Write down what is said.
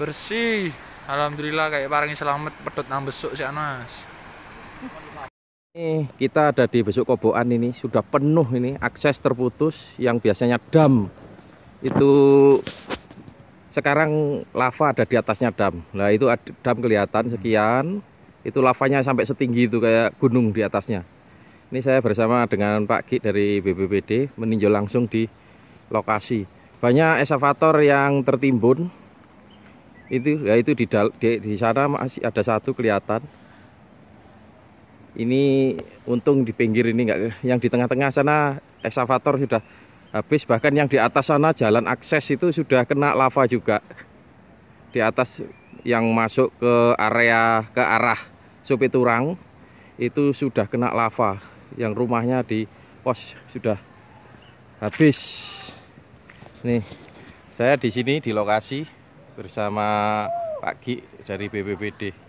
bersih alhamdulillah kayak parangi selamat pedot nang besok si anas ini eh, kita ada di besok koboan ini sudah penuh ini akses terputus yang biasanya dam itu sekarang lava ada di atasnya dam nah itu dam kelihatan sekian itu lavanya sampai setinggi itu kayak gunung di atasnya ini saya bersama dengan Pak Ki dari BPBD meninjau langsung di lokasi banyak eskavator yang tertimbun itu ya itu di, di di sana masih ada satu kelihatan ini untung di pinggir ini enggak yang di tengah-tengah sana eksavator sudah habis bahkan yang di atas sana jalan akses itu sudah kena lava juga di atas yang masuk ke area ke arah supiturang itu sudah kena lava yang rumahnya di pos sudah habis nih saya di sini di lokasi bersama Pak Ki dari BPBD.